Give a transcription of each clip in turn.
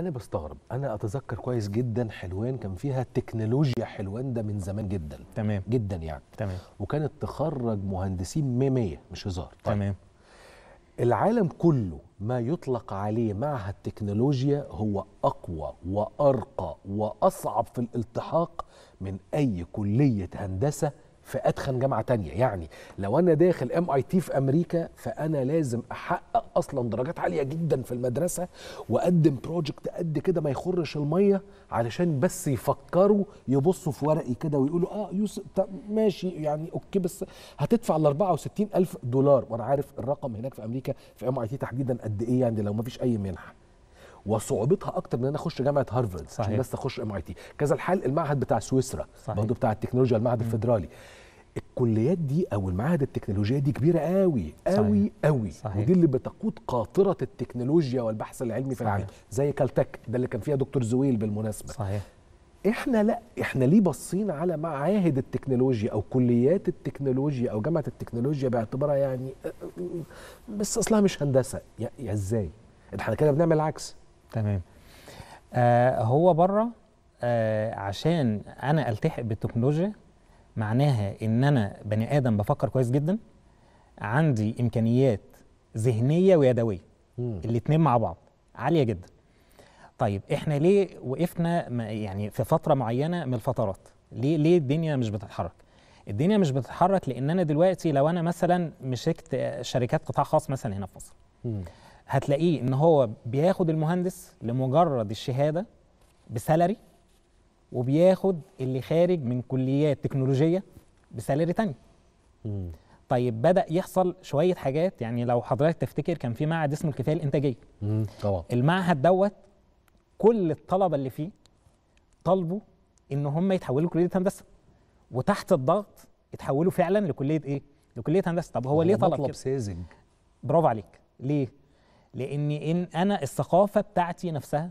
انا بستغرب انا اتذكر كويس جدا حلوان كان فيها تكنولوجيا حلوان ده من زمان جدا تمام جدا يعني تمام وكانت تخرج مهندسين ميمية مش هزار طيب. تمام العالم كله ما يطلق عليه معهد تكنولوجيا هو اقوى وارقى واصعب في الالتحاق من اي كليه هندسه في ادخن جامعه تانية يعني لو انا داخل ام اي تي في امريكا فانا لازم احقق اصلا درجات عاليه جدا في المدرسه وقدم بروجكت قد كده ما يخرش الميه علشان بس يفكروا يبصوا في ورقي كده ويقولوا اه يوسف ماشي يعني اوكي بس هتدفع ال ألف دولار وانا عارف الرقم هناك في امريكا في ام اي تي تحديدا قد ايه يعني لو ما فيش اي منحه وصعوبتها اكتر من ان انا اخش جامعه هارفارد عشان بس اخش ام اي تي كذا الحال المعهد بتاع سويسرا برضه بتاع التكنولوجيا المعهد الفدرالي الكليات دي او المعاهد التكنولوجيه دي كبيره قوي قوي قوي ودي اللي بتقود قاطره التكنولوجيا والبحث العلمي صحيح. في العالم زي كالتك ده اللي كان فيها دكتور زويل بالمناسبه صحيح احنا لا احنا ليه باصين على معاهد التكنولوجيا او كليات التكنولوجيا او جامعه التكنولوجيا باعتبارها يعني بس اصلها مش هندسه يا ازاي احنا كده بنعمل العكس تمام آه هو بره آه عشان انا التحق بالتكنولوجيا معناها ان انا بني ادم بفكر كويس جدا عندي امكانيات ذهنيه ويدويه الاثنين مع بعض عاليه جدا طيب احنا ليه وقفنا يعني في فتره معينه من الفترات ليه ليه الدنيا مش بتتحرك الدنيا مش بتتحرك لان انا دلوقتي لو انا مثلا مسكت شركات قطاع خاص مثلا هنا في مصر هتلاقيه ان هو بياخد المهندس لمجرد الشهاده بسالري وبياخد اللي خارج من كليات تكنولوجيه بسالري تاني طيب بدا يحصل شويه حاجات يعني لو حضرتك تفتكر كان في معهد اسمه الكفايه الانتاجيه طبعا المعهد دوت كل الطلبه اللي فيه طالبوا ان هم يتحولوا لكليه هندسه وتحت الضغط اتحولوا فعلا لكليه ايه لكليه هندسه طب هو يعني ليه طلب مطلب ساذج برافو عليك ليه لان ان انا الثقافه بتاعتي نفسها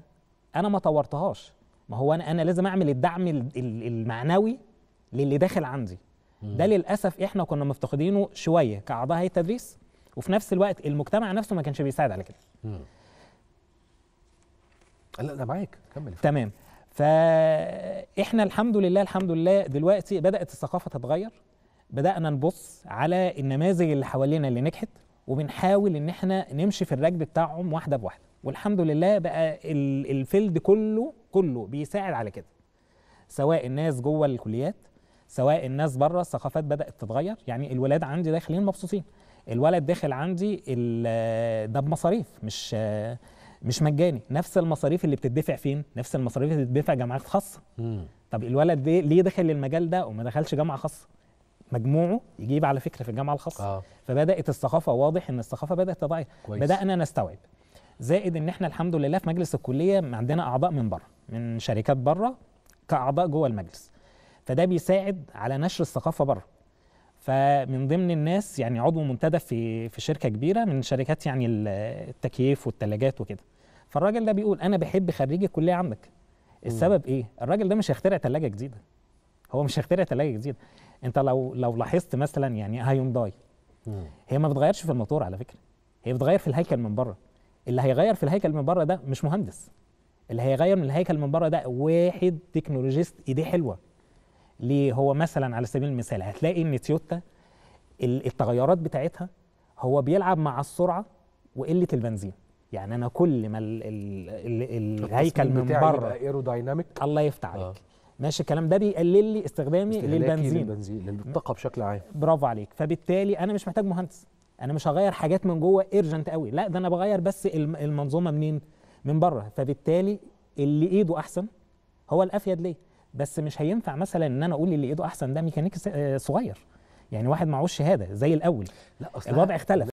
انا ما طورتهاش ما هو انا انا لازم اعمل الدعم المعنوي للي داخل عندي ده للاسف احنا كنا مفتقدينه شويه كاعضاء هيئه التدريس وفي نفس الوقت المجتمع نفسه ما كانش بيساعد على كده لا ده معاك كمل تمام فاحنا الحمد لله الحمد لله دلوقتي بدات الثقافه تتغير بدانا نبص على النماذج اللي حوالينا اللي نجحت وبنحاول ان احنا نمشي في الركب بتاعهم واحده بواحده والحمد لله بقى الفيلد كله كله بيساعد على كده سواء الناس جوه الكليات سواء الناس بره الثقافات بدات تتغير يعني الولاد عندي داخلين مبسوطين الولد داخل عندي آه، ده بمصاريف مش آه، مش مجاني نفس المصاريف اللي بتدفع فين نفس المصاريف اللي بتدفع جامعات خاصه طب الولد ده ليه دخل المجال ده وما دخلش جامعه خاصه مجموعه يجيب على فكره في الجامعه الخاصه آه. فبدات الثقافه واضح ان الثقافه بدات تتغير بدانا نستوعب زائد ان احنا الحمد لله في مجلس الكليه عندنا اعضاء من بره من شركات بره كاعضاء جوه المجلس فده بيساعد على نشر الثقافه بره فمن ضمن الناس يعني عضو منتدى في في شركه كبيره من شركات يعني التكييف والثلاجات وكده فالراجل ده بيقول انا بحب خريج الكليه عندك السبب ايه الراجل ده مش هيخترع ثلاجه جديده هو مش هيخترع ثلاجه جديده انت لو لو لاحظت مثلا يعني هيونداي هي ما بتغيرش في الموتور على فكره هي بتغير في الهيكل من بره اللي هيغير في الهيكل من بره ده مش مهندس اللي هيغير من الهيكل من بره ده واحد تكنولوجيست ايديه حلوه ليه هو مثلا على سبيل المثال هتلاقي ان تويوتا التغيرات بتاعتها هو بيلعب مع السرعه وقله البنزين يعني انا كل ما الـ الـ الـ الهيكل من بره ايروداينامك الله يفتح عليك آه. ماشي الكلام ده بيقلل لي استخدامي للبنزين للبنزين للطاقه بشكل عام برافو عليك فبالتالي انا مش محتاج مهندس انا مش هغير حاجات من جوه ايرجنت قوي لا ده انا بغير بس المنظومه منين من بره فبالتالي اللي ايده احسن هو الافيد ليه بس مش هينفع مثلا ان انا اقول اللي ايده احسن ده ميكانيكي آه، صغير يعني واحد معهوش شهاده زي الاول لا الوضع اختلف